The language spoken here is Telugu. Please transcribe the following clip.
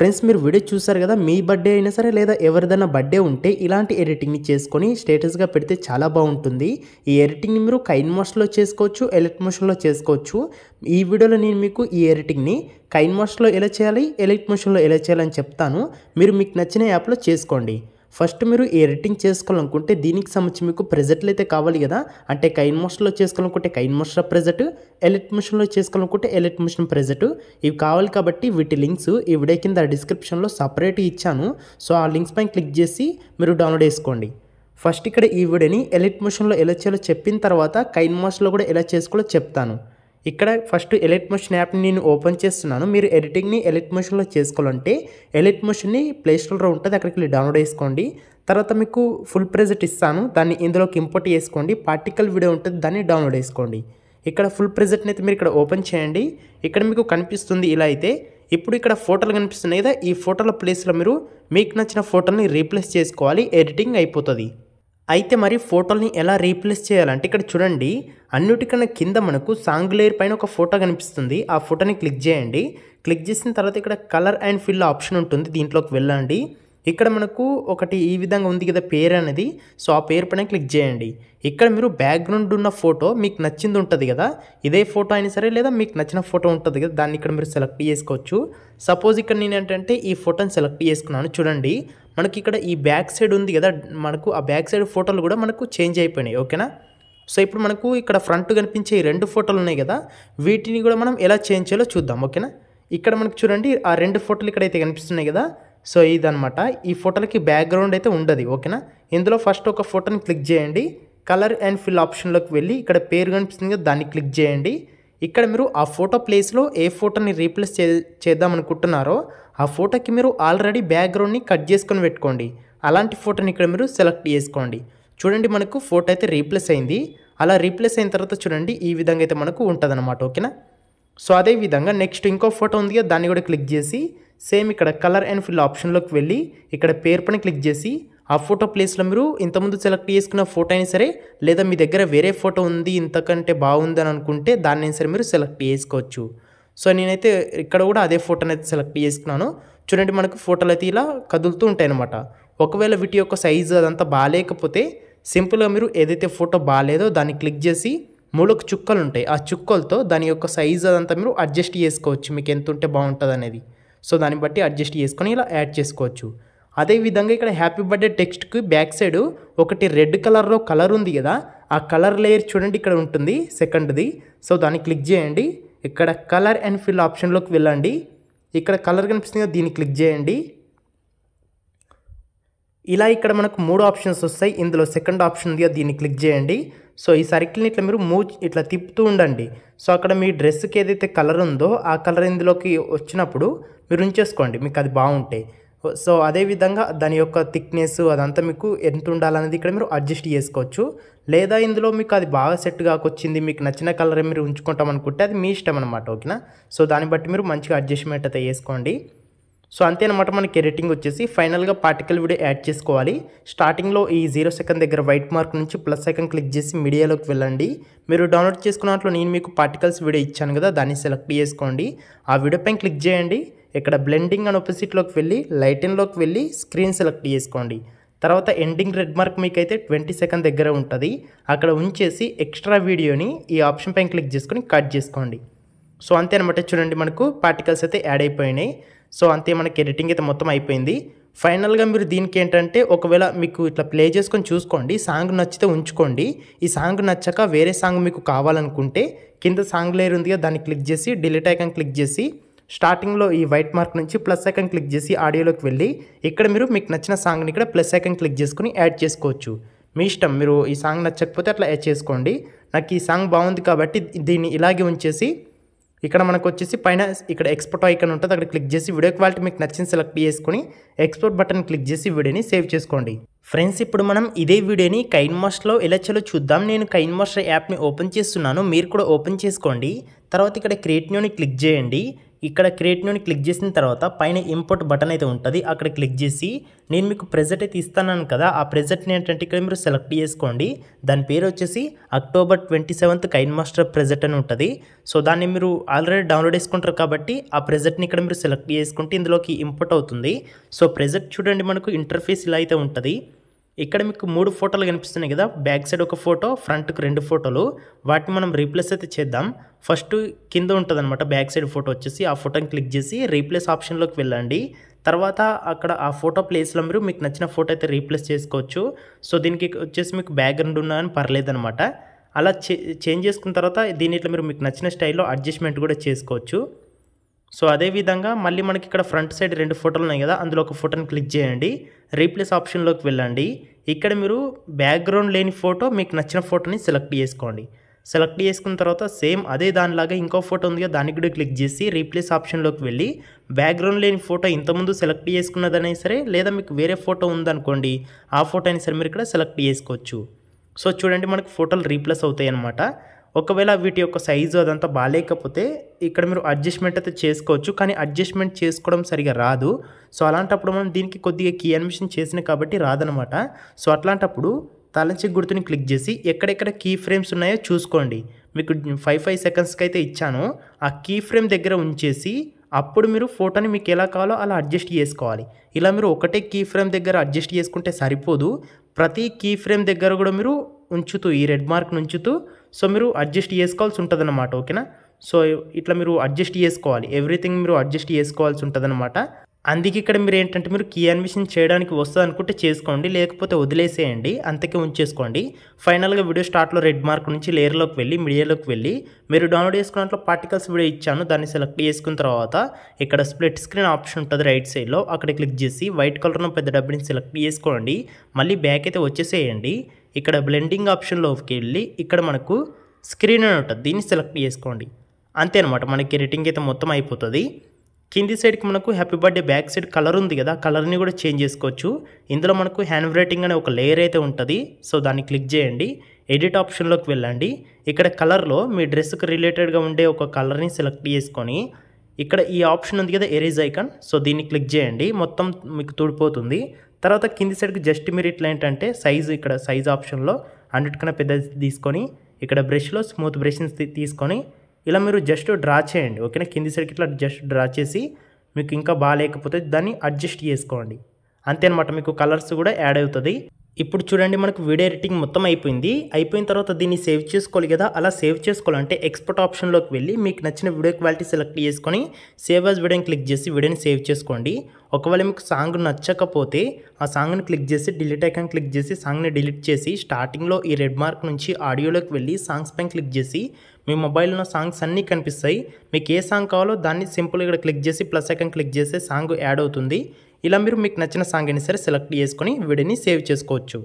ఫ్రెండ్స్ మీరు వీడియో చూసారు కదా మీ బర్త్డే అయినా సరే లేదా ఎవరిదైనా బర్త్డే ఉంటే ఇలాంటి ఎడిటింగ్ని చేసుకొని స్టేటస్గా పెడితే చాలా బాగుంటుంది ఈ ఎడిటింగ్ని మీరు కైన్ మోషన్లో చేసుకోవచ్చు ఎలక్ట్ మోషన్లో చేసుకోవచ్చు ఈ వీడియోలో నేను మీకు ఈ ఎడిటింగ్ని కైన్ మోషన్లో ఎలా చేయాలి ఎలక్ట్ మోషన్లో ఎలా చేయాలని చెప్తాను మీరు మీకు నచ్చిన యాప్లో చేసుకోండి ఫస్ట్ మీరు ఎడిటింగ్ చేసుకోవాలనుకుంటే దీనికి సంబంధించి మీకు ప్రెజెంట్లు అయితే కావాలి కదా అంటే కైన్ మోషన్లో చేసుకోవాలనుకుంటే కైన్ మోషన్ ప్రెజెంట్ ఎలెట్ మిషన్లో చేసుకోవాలనుకుంటే ఎలెట్ మిషన్ ప్రెజెంట్ ఇవి కావాలి కాబట్టి వీటి లింక్స్ ఈ వీడియో కింద డిస్క్రిప్షన్లో సపరేట్ ఇచ్చాను సో ఆ లింక్స్ పైన క్లిక్ చేసి మీరు డౌన్లోడ్ చేసుకోండి ఫస్ట్ ఇక్కడ ఈ వీడియోని ఎలెక్ట్ మిషన్లో ఎలా చేయాలో చెప్పిన తర్వాత కైన్ మోషన్లో కూడా ఎలా చేసుకోవాలో చెప్తాను ఇక్కడ ఫస్ట్ ఎలెట్ మోషన్ యాప్ని నేను ఓపెన్ చేస్తున్నాను మీరు ఎడిటింగ్ని ఎలెట్ మోషన్లో చేసుకోవాలంటే ఎలెట్ మోషన్ని ప్లేస్టోర్లో ఉంటుంది అక్కడికి వెళ్ళి డౌన్లోడ్ చేసుకోండి తర్వాత మీకు ఫుల్ ప్రెజెట్ ఇస్తాను దాన్ని ఇందులోకి ఇంపోర్ట్ చేసుకోండి పార్టికల్ వీడియో ఉంటుంది దాన్ని డౌన్లోడ్ చేసుకోండి ఇక్కడ ఫుల్ ప్రెజెంట్ని అయితే మీరు ఇక్కడ ఓపెన్ చేయండి ఇక్కడ మీకు కనిపిస్తుంది ఇలా అయితే ఇప్పుడు ఇక్కడ ఫోటోలు కనిపిస్తున్నాయి కదా ఈ ఫోటోల ప్లేస్లో మీరు మీకు నచ్చిన ఫోటోని రీప్లేస్ చేసుకోవాలి ఎడిటింగ్ అయిపోతుంది అయితే మరి ఫోటోల్ని ఎలా రీప్లేస్ చేయాలంటే ఇక్కడ చూడండి అన్నిటికన్నా కింద మనకు సాంగులేర్ పైన ఒక ఫోటో కనిపిస్తుంది ఆ ఫోటోని క్లిక్ చేయండి క్లిక్ చేసిన తర్వాత ఇక్కడ కలర్ అండ్ ఫిల్ ఆప్షన్ ఉంటుంది దీంట్లోకి వెళ్ళండి ఇక్కడ మనకు ఒకటి ఈ విధంగా ఉంది కదా పేరు అనేది సో ఆ పేరు పైన క్లిక్ చేయండి ఇక్కడ మీరు బ్యాక్గ్రౌండ్ ఉన్న ఫోటో మీకు నచ్చింది ఉంటుంది కదా ఇదే ఫోటో అయినా సరే లేదా మీకు నచ్చిన ఫోటో ఉంటుంది కదా దాన్ని ఇక్కడ మీరు సెలెక్ట్ చేసుకోవచ్చు సపోజ్ ఇక్కడ నేను ఏంటంటే ఈ ఫోటోని సెలెక్ట్ చేసుకున్నాను చూడండి మనకి ఇక్కడ ఈ బ్యాక్ సైడ్ ఉంది కదా మనకు ఆ బ్యాక్ సైడ్ ఫోటోలు కూడా మనకు చేంజ్ అయిపోయినాయి ఓకేనా సో ఇప్పుడు మనకు ఇక్కడ ఫ్రంట్ కనిపించే ఈ రెండు ఫోటోలు ఉన్నాయి కదా వీటిని కూడా మనం ఎలా చేంజ్ చేయాలో చూద్దాం ఓకేనా ఇక్కడ మనకు చూడండి ఆ రెండు ఫోటోలు ఇక్కడైతే కనిపిస్తున్నాయి కదా సో ఇదనమాట ఈ ఫోటోలకి బ్యాక్గ్రౌండ్ అయితే ఉండదు ఓకేనా ఇందులో ఫస్ట్ ఒక ఫోటోని క్లిక్ చేయండి కలర్ అండ్ ఫిల్ ఆప్షన్లోకి వెళ్ళి ఇక్కడ పేరు కనిపిస్తుంది కదా దాన్ని క్లిక్ చేయండి ఇక్కడ మీరు ఆ ఫోటో ప్లేస్లో ఏ ఫోటోని రీప్లేస్ చే చేద్దాం అనుకుంటున్నారో ఆ ఫోటోకి మీరు ఆల్రెడీ బ్యాక్గ్రౌండ్ని కట్ చేసుకొని పెట్టుకోండి అలాంటి ఫోటోని ఇక్కడ మీరు సెలెక్ట్ చేసుకోండి చూడండి మనకు ఫోటో అయితే రీప్లేస్ అయింది అలా రీప్లేస్ అయిన తర్వాత చూడండి ఈ విధంగా అయితే మనకు ఉంటుంది ఓకేనా సో అదేవిధంగా నెక్స్ట్ ఇంకో ఫోటో ఉంది కదా దాన్ని కూడా క్లిక్ చేసి సేమ్ ఇక్కడ కలర్ అండ్ ఫిల్ ఆప్షన్లోకి వెళ్ళి ఇక్కడ పేరు పైన క్లిక్ చేసి ఆ ఫోటో ప్లేస్లో మీరు ఇంతకుముందు సెలెక్ట్ చేసుకున్న ఫోటో అయినా సరే లేదా మీ దగ్గర వేరే ఫోటో ఉంది ఇంతకంటే బాగుంది అని అనుకుంటే దాన్ని సరే మీరు సెలెక్ట్ చేసుకోవచ్చు సో నేనైతే ఇక్కడ కూడా అదే ఫోటోని అయితే సెలెక్ట్ చేసుకున్నాను చూడండి మనకు ఫోటోలు అయితే ఇలా కదులుతూ ఉంటాయన్నమాట ఒకవేళ వీటి యొక్క సైజు అదంతా బాగాలేకపోతే సింపుల్గా మీరు ఏదైతే ఫోటో బాగాలేదో దాన్ని క్లిక్ చేసి మూలకు చుక్కలు ఉంటాయి ఆ చుక్కలతో దాని యొక్క సైజు అదంతా మీరు అడ్జస్ట్ చేసుకోవచ్చు మీకు ఎంత ఉంటే బాగుంటుంది అనేది సో దాన్ని బట్టి అడ్జస్ట్ చేసుకొని ఇలా యాడ్ చేసుకోవచ్చు అదేవిధంగా ఇక్కడ హ్యాపీ బర్త్డే టెక్స్ట్కి బ్యాక్ సైడ్ ఒకటి రెడ్ కలర్లో కలర్ ఉంది కదా ఆ కలర్ లేయర్ చూడండి ఇక్కడ ఉంటుంది సెకండ్ది సో దాన్ని క్లిక్ చేయండి ఇక్కడ కలర్ అండ్ ఫిల్ ఆప్షన్లోకి వెళ్ళండి ఇక్కడ కలర్ కనిపిస్తుంది కదా దీన్ని క్లిక్ చేయండి ఇలా ఇక్కడ మనకు మూడు ఆప్షన్స్ వస్తాయి ఇందులో సెకండ్ ఆప్షన్ ఉంది దీన్ని క్లిక్ చేయండి సో ఈ సర్కిల్ని ఇట్లా మీరు మూవ్ ఇట్లా తిప్పుతూ ఉండండి సో అక్కడ మీ డ్రెస్కి ఏదైతే కలర్ ఉందో ఆ కలర్ ఇందులోకి వచ్చినప్పుడు మీరు ఉంచేసుకోండి మీకు అది బాగుంటాయి సో అదేవిధంగా దాని యొక్క థిక్నెస్ అదంతా మీకు ఎంత ఉండాలనేది ఇక్కడ మీరు అడ్జస్ట్ చేసుకోవచ్చు లేదా ఇందులో మీకు అది బాగా సెట్ కాకొచ్చింది మీకు నచ్చిన కలర్ మీరు ఉంచుకుంటాం అనుకుంటే అది మీ ఇష్టం అనమాట ఓకేనా సో దాన్ని బట్టి మీరు మంచిగా అడ్జస్ట్మెంట్ అయితే వేసుకోండి సో అంతేనమాట మనకి రేటింగ్ వచ్చేసి ఫైనల్గా పార్టికల్ వీడియో యాడ్ చేసుకోవాలి స్టార్టింగ్లో ఈ జీరో సెకండ్ దగ్గర వైట్ మార్క్ నుంచి ప్లస్ సెకండ్ క్లిక్ చేసి మీడియాలోకి వెళ్ళండి మీరు డౌన్లోడ్ చేసుకున్నట్లు నేను మీకు పార్టికల్స్ వీడియో ఇచ్చాను కదా దాన్ని సెలెక్ట్ చేసుకోండి ఆ వీడియో పైన క్లిక్ చేయండి ఇక్కడ బ్లెండింగ్ అండ్ ఒపోజిట్లోకి వెళ్ళి లైటన్లోకి వెళ్ళి స్క్రీన్ సెలెక్ట్ చేసుకోండి తర్వాత ఎండింగ్ రెడ్ మార్క్ మీకైతే ట్వంటీ సెకండ్ దగ్గర ఉంటుంది అక్కడ ఉంచేసి ఎక్స్ట్రా వీడియోని ఈ ఆప్షన్ పైన క్లిక్ చేసుకొని కట్ చేసుకోండి సో అంతే అనమాట చూడండి మనకు పార్టికల్స్ అయితే యాడ్ అయిపోయినాయి సో అంతే మనకి ఎడిటింగ్ అయితే మొత్తం అయిపోయింది ఫైనల్గా మీరు దీనికి ఏంటంటే ఒకవేళ మీకు ఇట్లా ప్లే చేసుకొని చూసుకోండి సాంగ్ నచ్చితే ఉంచుకోండి ఈ సాంగ్ నచ్చక వేరే సాంగ్ మీకు కావాలనుకుంటే కింద సాంగ్ లేరు ఉందిగా దాన్ని క్లిక్ చేసి డిలీట్ ఐకన్ క్లిక్ చేసి స్టార్టింగ్లో ఈ వైట్ మార్క్ నుంచి ప్లస్ ఐకన్ క్లిక్ చేసి ఆడియోలోకి వెళ్ళి ఇక్కడ మీరు మీకు నచ్చిన సాంగ్ని ఇక్కడ ప్లస్ ఐకన్ క్లిక్ చేసుకుని యాడ్ చేసుకోవచ్చు మీ ఇష్టం మీరు ఈ సాంగ్ నచ్చకపోతే అట్లా యాడ్ చేసుకోండి నాకు ఈ సాంగ్ బాగుంది కాబట్టి దీన్ని ఇలాగే ఉంచేసి ఇక్కడ మనకు వచ్చేసి పైన ఇక్కడ ఎక్స్పోర్ట్ ఐకన్ ఉంటుంది అక్కడ క్లిక్ చేసి వీడియో క్వాలిటీ మీకు నచ్చింది సెలెక్ట్ చేసుకొని ఎక్స్పోర్ట్ బటన్ క్లిక్ చేసి వీడియోని సేవ్ చేసుకోండి ఫ్రెండ్స్ ఇప్పుడు మనం ఇదే వీడియోని కైన్ మాస్టర్లో ఎలా చేయాలో చూద్దాం నేను కైన్ మాస్టర్ యాప్ని ఓపెన్ చేస్తున్నాను మీరు కూడా ఓపెన్ చేసుకోండి తర్వాత ఇక్కడ క్రియేట్ న్యూని క్లిక్ చేయండి ఇక్కడ క్రియేట్ న్యూని క్లిక్ చేసిన తర్వాత పైన ఇంపోర్ట్ బటన్ అయితే ఉంటుంది అక్కడ క్లిక్ చేసి నేను మీకు ప్రెజెంట్ అయితే ఇస్తాను కదా ఆ ప్రెజెంట్ని ఏంటంటే ఇక్కడ మీరు సెలెక్ట్ చేసుకోండి దాని పేరు వచ్చేసి October twenty seventh KineMaster present అని ఉంటుంది సో దాన్ని మీరు ఆల్రెడీ డౌన్లోడ్ చేసుకుంటారు కాబట్టి ఆ ప్రెజెంట్ని ఇక్కడ మీరు సెలెక్ట్ చేసుకుంటే ఇందులోకి ఇంపోర్ట్ అవుతుంది సో ప్రెజెంట్ చూడండి మనకు ఇంటర్ఫేస్ ఇలా అయితే ఉంటుంది ఇక్కడ మీకు మూడు ఫోటోలు కనిపిస్తున్నాయి కదా బ్యాక్ సైడ్ ఒక ఫోటో ఫ్రంట్కి రెండు ఫోటోలు వాటిని మనం రీప్లేస్ అయితే చేద్దాం ఫస్ట్ కింద ఉంటుంది అనమాట బ్యాక్ సైడ్ ఫోటో వచ్చేసి ఆ ఫోటోని క్లిక్ చేసి రీప్లేస్ ఆప్షన్లోకి వెళ్ళండి తర్వాత అక్కడ ఆ ఫోటో ప్లేస్లో మీరు మీకు నచ్చిన ఫోటో అయితే రీప్లేస్ చేసుకోవచ్చు సో దీనికి వచ్చేసి మీకు బ్యాక్గ్రౌండ్ ఉన్నా అని పర్లేదనమాట అలా చేంజ్ చేసుకున్న తర్వాత దీని ఇట్లా మీరు మీకు నచ్చిన స్టైల్లో అడ్జస్ట్మెంట్ కూడా చేసుకోవచ్చు సో అదేవిధంగా మళ్ళీ మనకి ఇక్కడ ఫ్రంట్ సైడ్ రెండు ఫోటోలు ఉన్నాయి కదా అందులో ఒక ఫోటోని క్లిక్ చేయండి రీప్లేస్ ఆప్షన్లోకి వెళ్ళండి ఇక్కడ మీరు బ్యాక్గ్రౌండ్ లేని ఫోటో మీకు నచ్చిన ఫోటోని సెలెక్ట్ చేసుకోండి సెలెక్ట్ చేసుకున్న తర్వాత సేమ్ అదే దానిలాగా ఇంకో ఫోటో ఉంది కదా దానికి కూడా క్లిక్ చేసి రీప్లేస్ ఆప్షన్లోకి వెళ్ళి బ్యాక్గ్రౌండ్ లేని ఫోటో ఇంతకుముందు సెలెక్ట్ చేసుకున్నదనే సరే లేదా మీకు వేరే ఫోటో ఉందనుకోండి ఆ ఫోటో అయినా సరే మీరు ఇక్కడ సెలెక్ట్ చేసుకోవచ్చు సో చూడండి మనకు ఫోటోలు రీప్లేస్ అవుతాయి అన్నమాట ఒకవేళ వీటి యొక్క సైజు అదంతా బాగాలేకపోతే ఇక్కడ మీరు అడ్జస్ట్మెంట్ అయితే చేసుకోవచ్చు కానీ అడ్జస్ట్మెంట్ చేసుకోవడం సరిగా రాదు సో అలాంటప్పుడు మనం దీనికి కొద్దిగా కీ అడ్మిషన్ చేసినా కాబట్టి రాదనమాట సో అట్లాంటప్పుడు తలంచి గుర్తుని క్లిక్ చేసి ఎక్కడెక్కడ కీ ఫ్రేమ్స్ ఉన్నాయో చూసుకోండి మీకు ఫైవ్ ఫైవ్ సెకండ్స్కి అయితే ఇచ్చాను ఆ కీ ఫ్రేమ్ దగ్గర ఉంచేసి అప్పుడు మీరు ఫోటోని మీకు ఎలా కావాలో అలా అడ్జస్ట్ చేసుకోవాలి ఇలా మీరు ఒకటే కీ ఫ్రేమ్ దగ్గర అడ్జస్ట్ చేసుకుంటే సరిపోదు ప్రతి కీ ఫ్రేమ్ దగ్గర కూడా మీరు ఉంచుతూ ఈ రెడ్ మార్క్ను ఉంచుతూ సో మీరు అడ్జస్ట్ చేసుకోవాల్సి ఉంటుందన్నమాట ఓకేనా సో ఇట్లా మీరు అడ్జస్ట్ చేసుకోవాలి ఎవ్రీథింగ్ మీరు అడ్జస్ట్ చేసుకోవాల్సి ఉంటుందన్నమాట అందుకే ఇక్కడ మీరు ఏంటంటే మీరు కీ అడ్మిషన్ చేయడానికి వస్తుంది అనుకుంటే చేసుకోండి లేకపోతే వదిలేసేయండి అంతకే ఉంచేసుకోండి ఫైనల్గా వీడియో స్టార్ట్లో రెడ్ మార్క్ నుంచి లేయర్లోకి వెళ్ళి మీడియాలోకి వెళ్ళి మీరు డౌన్లోడ్ చేసుకున్నట్లో పార్టికల్స్ వీడియో ఇచ్చాను దాన్ని సెలెక్ట్ చేసుకున్న తర్వాత ఇక్కడ స్ప్లిట్ స్క్రీన్ ఆప్షన్ ఉంటుంది రైట్ సైడ్లో అక్కడ క్లిక్ చేసి వైట్ కలర్ను పెద్ద డబ్బుని సెలెక్ట్ చేసుకోండి మళ్ళీ బ్యాక్ అయితే వచ్చేసేయండి ఇక్కడ బ్లెండింగ్ ఆప్షన్లోకి వెళ్ళి ఇక్కడ మనకు స్క్రీన్ అని ఉంటుంది దీన్ని సెలెక్ట్ చేసుకోండి అంతే అనమాట మనకి రేటింగ్ అయితే మొత్తం అయిపోతుంది కింది సైడ్కి మనకు happy birthday back side colour ఉంది కదా కలర్ని కూడా చేంజ్ చేసుకోవచ్చు ఇందులో మనకు హ్యాండ్ రైటింగ్ అనే ఒక లేయర్ అయితే ఉంటుంది సో దాన్ని క్లిక్ చేయండి ఎడిట్ ఆప్షన్లోకి వెళ్ళండి ఇక్కడ కలర్లో మీ డ్రెస్కి రిలేటెడ్గా ఉండే ఒక కలర్ని సెలెక్ట్ చేసుకొని ఇక్కడ ఈ ఆప్షన్ ఉంది కదా ఎరేజ్ ఐకాన్ సో దీన్ని క్లిక్ చేయండి మొత్తం మీకు తుడిపోతుంది తర్వాత కింది సైడ్కి జస్ట్ మీరు ఇట్లా ఏంటంటే సైజు ఇక్కడ సైజ్ ఆప్షన్లో హండ్రెడ్ కన్నా పెద్దది తీసుకొని ఇక్కడ బ్రష్లో స్మూత్ బ్రష్ని తీసుకొని ఇలా మీరు జస్ట్ డ్రా చేయండి ఓకేనా కింది సైడ్కి ఇట్లా జస్ట్ డ్రా చేసి మీకు ఇంకా బాగాలేకపోతే దాన్ని అడ్జస్ట్ చేసుకోండి అంతే అనమాట మీకు కలర్స్ కూడా యాడ్ అవుతుంది ఇప్పుడు చూడండి మనకు వీడియో ఎడిటింగ్ మొత్తం అయిపోయింది అయిపోయిన తర్వాత దీన్ని సేవ్ చేసుకోవాలి కదా అలా సేవ్ చేసుకోవాలంటే ఎక్స్పోర్ట్ ఆప్షన్లోకి వెళ్ళి మీకు నచ్చిన వీడియో క్వాలిటీ సెలెక్ట్ చేసుకొని సేవ్ యాజ్ వీడియోని క్లిక్ చేసి వీడియోని సేవ్ చేసుకోండి ఒకవేళ మీకు సాంగ్ నచ్చకపోతే ఆ సాంగ్ని క్లిక్ చేసి డిలీట్ ఐకాన్ క్లిక్ చేసి సాంగ్ని డిలీట్ చేసి స్టార్టింగ్లో ఈ రెడ్ మార్క్ నుంచి ఆడియోలోకి వెళ్ళి సాంగ్స్ పైన క్లిక్ చేసి మీ మొబైల్లో సాంగ్స్ అన్నీ కనిపిస్తాయి మీకు ఏ సాంగ్ కావాలో దాన్ని సింపుల్గా ఇక్కడ క్లిక్ చేసి ప్లస్ ఐకాన్ క్లిక్ చేస్తే సాంగ్ యాడ్ అవుతుంది ఇలా మీరు మీకు నచ్చిన సాంగ్ని సరే సెలెక్ట్ చేసుకొని వీడియోని సేవ్ చేసుకోవచ్చు